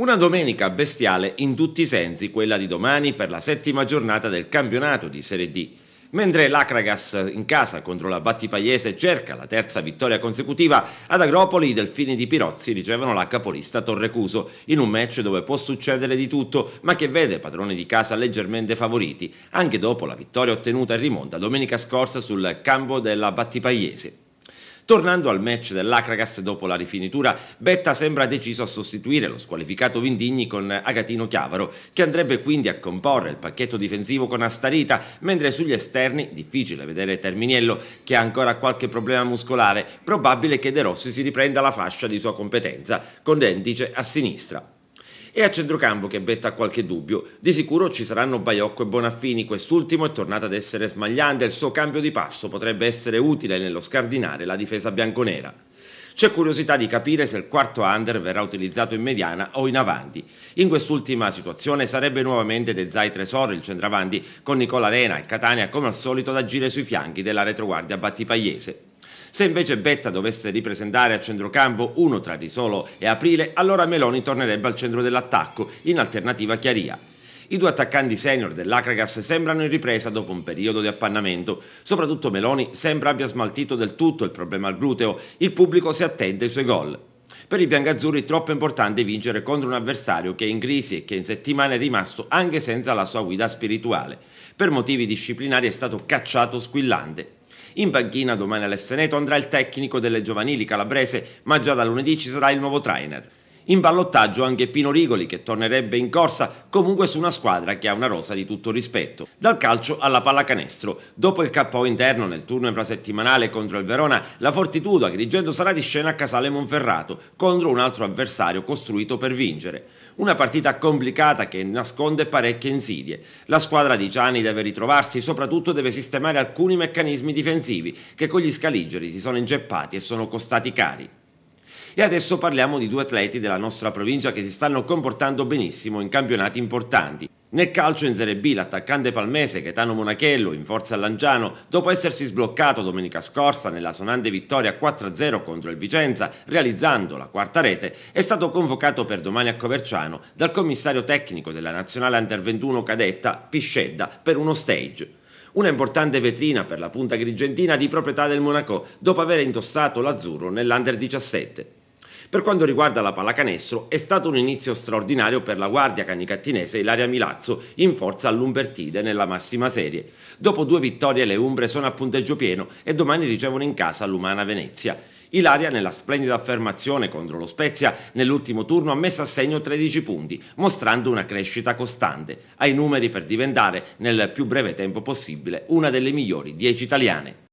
Una domenica bestiale in tutti i sensi, quella di domani per la settima giornata del campionato di Serie D. Mentre l'Acragas in casa contro la Battipagliese cerca la terza vittoria consecutiva, ad Agropoli i delfini di Pirozzi ricevono la capolista Torrecuso in un match dove può succedere di tutto, ma che vede padroni di casa leggermente favoriti, anche dopo la vittoria ottenuta in rimonta domenica scorsa sul campo della Battipagliese. Tornando al match dell'Akragas dopo la rifinitura, Betta sembra deciso a sostituire lo squalificato Vindigni con Agatino Chiavaro, che andrebbe quindi a comporre il pacchetto difensivo con Astarita, mentre sugli esterni, difficile vedere Terminiello, che ha ancora qualche problema muscolare, probabile che De Rossi si riprenda la fascia di sua competenza, con Dendice a sinistra e a centrocampo che betta qualche dubbio. Di sicuro ci saranno Baiocco e Bonaffini, quest'ultimo è tornato ad essere smagliante e il suo cambio di passo potrebbe essere utile nello scardinare la difesa bianconera. C'è curiosità di capire se il quarto under verrà utilizzato in mediana o in avanti. In quest'ultima situazione sarebbe nuovamente De Zai Tresor il centravanti con Nicola Arena e Catania come al solito ad agire sui fianchi della retroguardia battipagliese. Se invece Betta dovesse ripresentare a centrocampo uno tra Risolo e Aprile, allora Meloni tornerebbe al centro dell'attacco, in alternativa a Chiaria. I due attaccanti senior dell'Acragas sembrano in ripresa dopo un periodo di appannamento. Soprattutto Meloni sembra abbia smaltito del tutto il problema al gluteo. Il pubblico si attende ai suoi gol. Per i biancazzurri è troppo importante vincere contro un avversario che è in crisi e che in settimana è rimasto anche senza la sua guida spirituale. Per motivi disciplinari è stato cacciato squillante. In panchina domani all'Esteneto andrà il tecnico delle giovanili calabrese, ma già da lunedì ci sarà il nuovo trainer. In ballottaggio anche Pino Rigoli che tornerebbe in corsa comunque su una squadra che ha una rosa di tutto rispetto. Dal calcio alla pallacanestro. Dopo il KO interno nel turno infrasettimanale contro il Verona, la Fortitudo Agrigento sarà di scena a Casale Monferrato contro un altro avversario costruito per vincere. Una partita complicata che nasconde parecchie insidie. La squadra di Gianni deve ritrovarsi, soprattutto deve sistemare alcuni meccanismi difensivi che con gli scaligeri si sono ingeppati e sono costati cari. E adesso parliamo di due atleti della nostra provincia che si stanno comportando benissimo in campionati importanti. Nel calcio in Serie B l'attaccante palmese Gaetano Monachello in forza all'Angiano, dopo essersi sbloccato domenica scorsa nella sonante vittoria 4-0 contro il Vicenza, realizzando la quarta rete, è stato convocato per domani a Coverciano dal commissario tecnico della nazionale Under 21 cadetta Piscedda per uno stage. Una importante vetrina per la punta grigentina di proprietà del Monaco dopo aver indossato l'azzurro nell'Under 17. Per quanto riguarda la pallacanestro, è stato un inizio straordinario per la guardia canicattinese Ilaria Milazzo in forza all'Umbertide nella massima serie. Dopo due vittorie le Umbre sono a punteggio pieno e domani ricevono in casa l'Umana Venezia. Ilaria nella splendida affermazione contro lo Spezia nell'ultimo turno ha messo a segno 13 punti, mostrando una crescita costante, Ha i numeri per diventare nel più breve tempo possibile una delle migliori 10 italiane.